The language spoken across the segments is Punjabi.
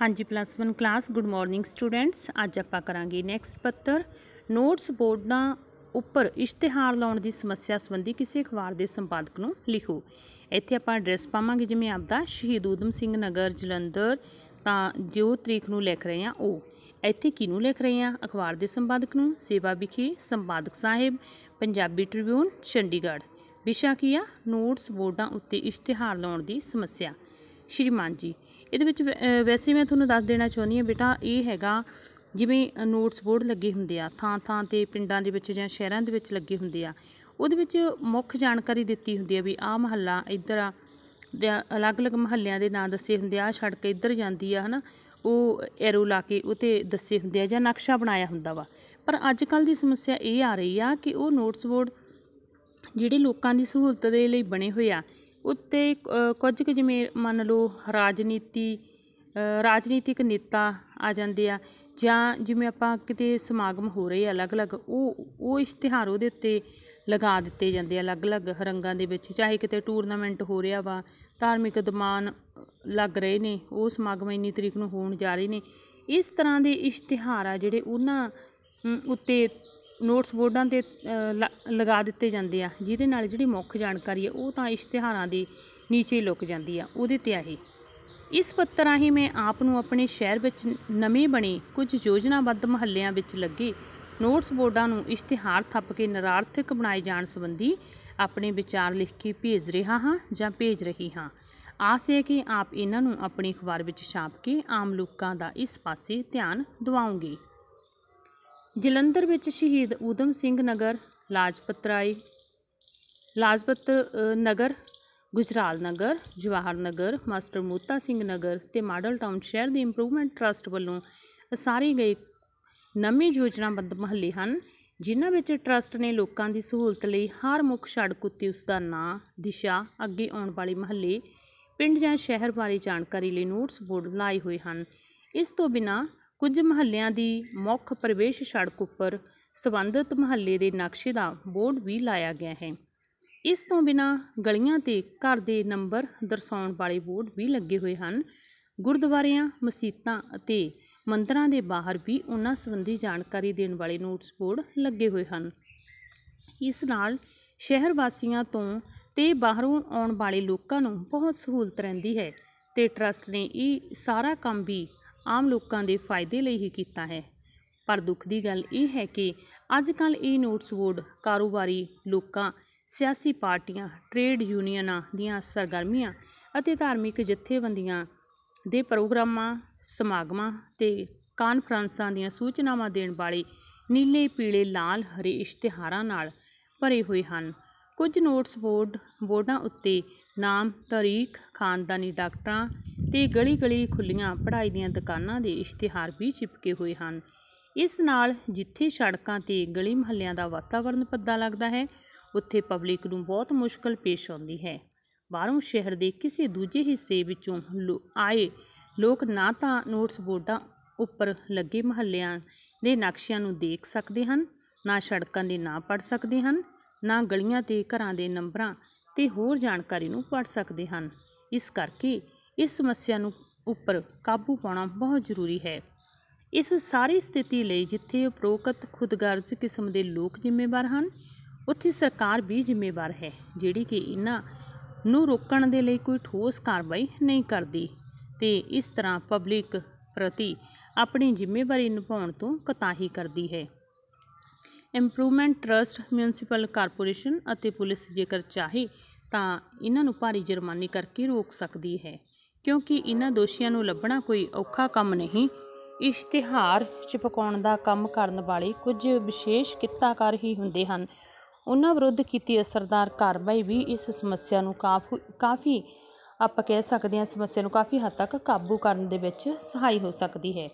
ਹਾਂਜੀ plus 1 class good morning students ਅੱਜ ਆਪਾਂ ਕਰਾਂਗੇ ਨੈਕਸਟ ਪੱਤਰ ਨੋਟਸ ਬੋਰਡਾਂ ਉੱਪਰ ਇਸ਼ਤਿਹਾਰ ਲਾਉਣ ਦੀ ਸਮੱਸਿਆ ਸੰਬੰਧੀ ਕਿਸੇ ਅਖਬਾਰ ਦੇ ਸੰਪਾਦਕ ਨੂੰ ਲਿਖੋ ਇੱਥੇ ਆਪਾਂ ਐਡਰੈਸ ਪਾਵਾਂਗੇ ਜਿਵੇਂ ਆਪਦਾ ਸ਼ਹੀਦ ਉਦਮ ਸਿੰਘ ਨਗਰ ਜਲੰਧਰ ਤਾਂ ਜੋ ਤਰੀਕ ਨੂੰ ਲਿਖ ਰਹੇ ਆ ਉਹ ਇੱਥੇ ਕਿਹਨੂੰ ਲਿਖ ਰਹੇ ਆ ਅਖਬਾਰ ਦੇ ਸੰਪਾਦਕ ਨੂੰ ਸੇਵਾ ਵਿਖੇ ਸੰਪਾਦਕ ਸਾਹਿਬ ਪੰਜਾਬੀ ਟ੍ਰਿਬਿਊਨ ਚੰਡੀਗੜ੍ਹ ਵਿਸ਼ਾ ਕੀ ਆ ਨੋਟਸ ਬੋਰਡਾਂ ਉੱਤੇ ਇਸ਼ਤਿਹਾਰ ਲਾਉਣ ਦੀ ਸਮੱਸਿਆ ਸ਼੍ਰੀਮਾਨ ਜੀ ਇਹਦੇ ਵਿੱਚ ਵੈਸੇ ਮੈਂ ਤੁਹਾਨੂੰ ਦੱਸ ਦੇਣਾ ਚਾਹੁੰਦੀ ਹਾਂ ਬੇਟਾ ਇਹ ਹੈਗਾ ਜਿਵੇਂ ਨੋਟਸ ਬੋਰਡ ਲੱਗੇ ਹੁੰਦੇ ਆ ਥਾਂ ਥਾਂ ਤੇ ਪਿੰਡਾਂ ਦੇ ਵਿੱਚ ਜਾਂ ਸ਼ਹਿਰਾਂ ਦੇ ਵਿੱਚ ਲੱਗੇ ਹੁੰਦੇ ਆ ਉਹਦੇ ਵਿੱਚ ਮੁੱਖ ਜਾਣਕਾਰੀ ਦਿੱਤੀ ਹੁੰਦੀ ਆ ਵੀ ਆ ਮਹੱਲਾ ਇੱਧਰ ਆ ਅਲੱਗ-ਅਲੱਗ ਮਹੱਲਿਆਂ ਦੇ ਨਾਂ ਦੱਸੇ ਹੁੰਦੇ ਆ ਸੜਕ ਇੱਧਰ ਜਾਂਦੀ ਆ ਹਨਾ ਉਹ ਐਰੋ ਲਾ ਕੇ ਉਤੇ ਦੱਸੇ ਹੁੰਦੇ ਆ ਜਾਂ ਨਕਸ਼ਾ ਬਣਾਇਆ ਹੁੰਦਾ ਵਾ ਪਰ ਅੱਜ ਕੱਲ ਦੀ ਸਮੱਸਿਆ ਇਹ ਆ ਰਹੀ ਆ ਕਿ ਉਹ ਨੋਟਸ ਬੋਰਡ ਜਿਹੜੇ ਲੋਕਾਂ ਦੀ ਸਹੂਲਤ ਦੇ ਲਈ ਬਣੇ ਹੋਏ ਆ ਉੱਤੇ ਕੁਝ ਕੁ ਜਿਵੇਂ ਮੰਨ ਲਓ ਰਾਜਨੀਤੀ ਰਾਜਨੀਤਿਕ ਨੇਤਾ ਆ ਜਾਂਦੇ ਆ ਜਾਂ ਜਿਵੇਂ ਆਪਾਂ ਕਿਤੇ ਸਮਾਗਮ ਹੋ ਰਹੇ ਆ ਅਲੱਗ-ਅਲੱਗ ਉਹ ਉਹ ਇਸ਼ਤਿਹਾਰ ਉਹਦੇ ਉੱਤੇ ਲਗਾ ਦਿੱਤੇ ਜਾਂਦੇ ਆ ਅਲੱਗ-ਅਲੱਗ ਰੰਗਾਂ ਦੇ ਵਿੱਚ ਚਾਹੇ ਕਿਤੇ ਟੂਰਨਾਮੈਂਟ ਹੋ ਰਿਹਾ ਵਾ ਧਾਰਮਿਕ ਦਮਾਨ ਲੱਗ ਰਹੇ ਨੇ ਉਹ ਸਮਾਗਮ ਇੰਨੀ ਤਰੀਕ ਨੂੰ ਹੋਣ ਜਾ ਰਹੇ ਨੇ ਇਸ ਤਰ੍ਹਾਂ ਦੇ ਇਸ਼ਤਿਹਾਰ ਆ ਜਿਹੜੇ ਉਹਨਾਂ ਉੱਤੇ ਨੋਟਸ ਬੋਰਡਾਂ ਤੇ ਲਗਾ ਦਿੱਤੇ ਜਾਂਦੇ ਆ ਜਿਹਦੇ ਨਾਲ ਜਿਹੜੀ ਮੁੱਖ ਜਾਣਕਾਰੀ ਹੈ ਉਹ ਤਾਂ ਇਸ਼ਤਿਹਾਰਾਂ ਦੇ ਨੀਚੇ ਲੁਕ ਜਾਂਦੀ ਆ ਉਹਦੇ ਤੇ ਆਹੀ ਇਸ ਪੱਤਰਾਂ ਹੀ ਮੈਂ ਆਪ ਨੂੰ ਆਪਣੇ ਸ਼ਹਿਰ ਵਿੱਚ ਨਵੇਂ ਬਣੇ ਕੁਝ ਯੋਜਨਾਬੱਧ ਮਹੱਲਿਆਂ ਵਿੱਚ ਲੱਗੇ ਨੋਟਸ ਬੋਰਡਾਂ ਨੂੰ ਇਸ਼ਤਿਹਾਰ ਥੱਪ ਕੇ ਨਿਰਾਰਥਕ ਬਣਾਏ ਜਾਣ ਸੰਬੰਧੀ ਆਪਣੇ ਵਿਚਾਰ ਲਿਖ ਕੇ ਭੇਜ ਰਿਹਾ ਹਾਂ ਜਾਂ ਭੇਜ ਰਹੀ ਹਾਂ ਆਸ ਹੈ ਕਿ ਆਪ ਇਹਨਾਂ ਨੂੰ ਆਪਣੇ ਅਖਬਾਰ ਵਿੱਚ ਛਾਪ ਕੇ ਆਮ ਲੋਕਾਂ ਦਾ ਇਸ ਪਾਸੇ ਧਿਆਨ ਦਿਵਾਉਂਗੇ ਜਲੰਧਰ ਵਿੱਚ ਸ਼ਹੀਦ ਉਦਮ ਸਿੰਘ ਨਗਰ ਰਾਏ ਲਾਜਪਤ ਨਗਰ ਗੁਜਰਾਲ ਨਗਰ ਜਵਾਹਰ ਨਗਰ ਮਾਸਟਰ ਮੋਤਾ ਸਿੰਘ ਨਗਰ ਤੇ ਮਾਡਲ ਟਾਊਨ ਸ਼ਹਿਰ ਦੇ ਇੰਪਰੂਵਮੈਂਟ ਟਰਸਟ ਵੱਲੋਂ ਸਾਰੇ ਗਏ ਨਵੇਂ ਯੋਜਨਾਬੱਧ ਮਹੱਲੇ ਹਨ ਜਿਨ੍ਹਾਂ ਵਿੱਚ ਟਰਸਟ ਨੇ ਲੋਕਾਂ ਦੀ ਸਹੂਲਤ ਲਈ ਹਰ ਮੁੱਖ ਸੜਕ ਉੱਤੇ ਉਸ ਦਾ ਨਾਂ ਦਿਸ਼ਾ ਅੱਗੇ ਆਉਣ ਵਾਲੇ ਮਹੱਲੇ ਪਿੰਡ ਜਾਂ ਸ਼ਹਿਰ ਬਾਰੇ ਜਾਣਕਾਰੀ ਲਈ ਨੋਟਸ ਬੋਰਡ ਲਾਏ ਹੋਏ ਹਨ ਇਸ ਤੋਂ ਬਿਨਾ ਕੁਝ ਮਹੱਲਿਆਂ ਦੀ ਮੁੱਖ ਪ੍ਰਵੇਸ਼ ਸੜਕ ਉੱਪਰ ਸਬੰਧਤ ਮਹੱਲੇ ਦੇ ਨਕਸ਼ੇ ਦਾ ਬੋਰਡ ਵੀ ਲਾਇਆ ਗਿਆ ਹੈ ਇਸ ਤੋਂ ਬਿਨਾ ਗਲੀਆਂ ਤੇ ਘਰ ਦੇ ਨੰਬਰ ਦਰਸਾਉਣ ਵਾਲੇ ਬੋਰਡ ਵੀ ਲੱਗੇ ਹੋਏ ਹਨ ਗੁਰਦੁਆਰਿਆਂ ਮਸੀਤਾਂ ਅਤੇ ਮੰਦਰਾਂ ਦੇ ਬਾਹਰ ਵੀ ਉਹਨਾਂ ਸੰਬੰਧੀ ਜਾਣਕਾਰੀ ਦੇਣ ਵਾਲੇ ਨੋਟਿਸ ਬੋਰਡ ਲੱਗੇ ਹੋਏ ਹਨ ਇਸ ਨਾਲ ਸ਼ਹਿਰ ਵਾਸੀਆਂ ਤੋਂ ਤੇ ਬਾਹਰੋਂ ਆਉਣ ਵਾਲੇ ਲੋਕਾਂ ਨੂੰ ਬਹੁਤ ਸਹੂਲਤ ਰਹਿੰਦੀ ਹੈ ਤੇ ਟਰਸਟ ਨੇ ਇਹ ਸਾਰਾ ਕੰਮ ਵੀ ਆਮ ਲੋਕਾਂ ਦੇ ਫਾਇਦੇ ਲਈ ਹੀ ਕੀਤਾ ਹੈ ਪਰ ਦੁੱਖ ਦੀ ਗੱਲ ਇਹ ਹੈ ਕਿ ਅੱਜ ਕੱਲ ਇਹ ਨੋਟਸ ਬੋਰਡ ਕਾਰੋਬਾਰੀ ਲੋਕਾਂ ਸਿਆਸੀ ਪਾਰਟੀਆਂ ਟ੍ਰੇਡ ਯੂਨੀਅਨਾਂ ਦੀਆਂ ਸਰਗਰਮੀਆਂ ਅਤੇ ਧਾਰਮਿਕ ਜਥੇਬੰਦੀਆਂ ਦੇ ਪ੍ਰੋਗਰਾਮਾਂ ਸਮਾਗਮਾਂ ਤੇ ਕਾਨਫਰੰਸਾਂ ਦੀਆਂ ਸੂਚਨਾਵਾਂ ਦੇਣ ਵਾਲੇ ਨੀਲੇ ਪੀਲੇ ਲਾਲ ਹਰੇ ਇਸ਼ਤਿਹਾਰਾਂ ਨਾਲ ਭਰੇ ਹੋਏ ਹਨ ਕੁਝ ਨੋਟਸ ਬੋਰਡ ਬੋਰਡਾਂ ਉੱਤੇ ਨਾਮ ਤਾਰੀਖ ਖਾਨਦਾਨੀ ਡਾਕਟਰਾਂ ਤੇ ਗਲੀ ਗਲੀ ਖੁੱਲੀਆਂ ਪੜ੍ਹਾਈ ਦੀਆਂ ਦੁਕਾਨਾਂ ਦੇ ਇਸ਼ਤਿਹਾਰ ਵੀ ਚਿਪਕੇ ਹੋਏ ਹਨ ਇਸ ਨਾਲ ਜਿੱਥੇ ਸੜਕਾਂ ਤੇ ਗਲੀ ਮਹੱਲਿਆਂ ਦਾ ਵਾਤਾਵਰਣ ਪੱਦਾ ਲੱਗਦਾ ਹੈ ਉੱਥੇ ਪਬਲਿਕ ਨੂੰ ਬਹੁਤ ਮੁਸ਼ਕਲ ਪੇਸ਼ ਆਉਂਦੀ ਹੈ ਬਾਹਰੋਂ ਸ਼ਹਿਰ ਦੇ ਕਿਸੇ ਦੂਜੇ ਹਿੱਸੇ ਵਿੱਚੋਂ ਆਏ ਲੋਕ ਨਾ ਤਾਂ ਨੋਟਸ ਬੋਰਡਾਂ ਉੱਪਰ ਲੱਗੇ ਮਹੱਲਿਆਂ ਦੇ ਨਕਸ਼ਿਆਂ ਨੂੰ ਦੇਖ ਸਕਦੇ ਹਨ ਨਾ ਸੜਕਾਂ ਦੇ ਨਾਂ ਪੜ ਸਕਦੇ ਹਨ ਨਾ ਗਲੀਆਂ ਤੇ ਘਰਾਂ ਦੇ ਨੰਬਰਾਂ ਤੇ ਹੋਰ ਜਾਣਕਾਰੀ ਨੂੰ ਪੜ ਸਕਦੇ ਹਨ ਇਸ ਕਰਕੇ ਇਸ ਸਮੱਸਿਆ ਨੂੰ ਉੱਪਰ ਕਾਬੂ ਪਾਉਣਾ ਬਹੁਤ ਜ਼ਰੂਰੀ ਹੈ ਇਸ ਸਾਰੀ ਸਥਿਤੀ ਲਈ ਜਿੱਥੇ ਉਪਰੋਕਤ ਖੁਦਗਰਜ਼ ਕਿਸਮ ਦੇ ਲੋਕ ਜ਼ਿੰਮੇਵਾਰ ਹਨ ਉੱਥੇ ਸਰਕਾਰ ਵੀ ਜ਼ਿੰਮੇਵਾਰ ਹੈ ਜਿਹੜੀ ਕਿ ਇਹਨਾਂ ਨੂੰ ਰੋਕਣ ਦੇ ਲਈ ਕੋਈ ਠੋਸ ਕਾਰਵਾਈ ਨਹੀਂ ਕਰਦੀ ਤੇ ਇਸ ਤਰ੍ਹਾਂ ਪਬਲਿਕ ਪ੍ਰਤੀ ਆਪਣੀ ਜ਼ਿੰਮੇਵਾਰੀ ਨਿਭਾਉਣ ਤੋਂ ਕਤਾਹੀ ਕਰਦੀ ਹੈ ਇੰਪਰੂਵਮੈਂਟ ਟਰਸਟ ਮਿਊਨਿਸਪਲ ਕਾਰਪੋਰੇਸ਼ਨ ਅਤੇ ਪੁਲਿਸ ਜੇਕਰ ਚਾਹੇ ਤਾਂ ਇਹਨਾਂ ਨੂੰ ਭਾਰੀ ਜੁਰਮਾਨੇ ਕਰਕੇ ਰੋਕ ਸਕਦੀ ਹੈ ਕਿਉਂਕਿ ਇਹਨਾਂ ਦੋਸ਼ੀਆਂ ਨੂੰ ਲੱਭਣਾ ਕੋਈ ਔਖਾ ਕੰਮ ਨਹੀਂ ਇਸ਼ਤਿਹਾਰ ਚਿਪਕਾਉਣ ਦਾ ਕੰਮ ਕਰਨ ਵਾਲੇ ਕੁਝ ਵਿਸ਼ੇਸ਼ ਕਿੱਤਾਕਾਰ ਹੀ ਹੁੰਦੇ ਹਨ ਉਹਨਾਂ ਵਿਰੁੱਧ ਕੀਤੀ ਅਸਰਦਾਰ ਕਾਰਵਾਈ ਵੀ ਇਸ ਸਮੱਸਿਆ ਨੂੰ ਕਾਫੀ ਆਪਾਂ ਕਹਿ ਸਕਦੇ ਹਾਂ ਸਮੱਸਿਆ ਨੂੰ ਕਾਫੀ ਹੱਦ ਤੱਕ ਕਾਬੂ ਕਰਨ ਦੇ ਵਿੱਚ ਸਹਾਈ ਹੋ ਸਕਦੀ ਹੈ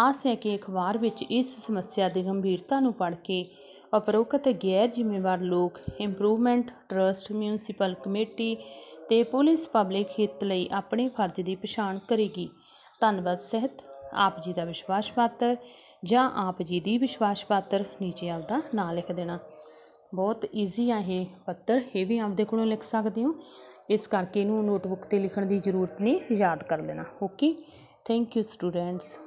ਆਸ ਹੈ ਕਿ ਅਖਬਾਰ ਵਿੱਚ ਇਸ ਸਮੱਸਿਆ ਦੀ ਗੰਭੀਰਤਾ ਨੂੰ ਪੜ੍ਹ ਕੇ ਉਪਰੋਕਤ ਗੈਰ ਜ਼ਿੰਮੇਵਾਰ ਲੋਕ ਇੰਪਰੂਵਮੈਂਟ ਟਰਸਟ ਮਿਊਨਿਸਪਲ ਕਮੇਟੀ ਤੇ ਪੁਲਿਸ ਪਬਲਿਕ ਹਿੱਤ ਲਈ ਆਪਣੇ ਫਰਜ਼ ਦੀ ਪਛਾਣ ਕਰੇਗੀ ਧੰਨਵਾਦ ਸਹਿਤ ਆਪ ਜੀ ਦਾ ਵਿਸ਼ਵਾਸ ਪਾਤਰ ਜਾਂ ਆਪ ਜੀ ਦੀ ਵਿਸ਼ਵਾਸ ਪਾਤਰ ਨੀਚੇ ਆਪਦਾ ਨਾਮ ਲਿਖ ਦੇਣਾ ਬਹੁਤ ਈਜ਼ੀ ਆ ਇਹ ਪੱਤਰ ਇਹ ਵੀ ਆਪਦੇ ਕੋਲੋਂ ਲਿਖ ਸਕਦੇ ਹੋ ਇਸ ਕਰਕੇ ਇਹਨੂੰ ਨੋਟਬੁੱਕ ਤੇ ਲਿਖਣ ਦੀ ਜ਼ਰੂਰਤ ਨਹੀਂ ਯਾਦ ਕਰ ਲੈਣਾ ਓਕੇ ਥੈਂਕ ਯੂ ਸਟੂਡੈਂਟਸ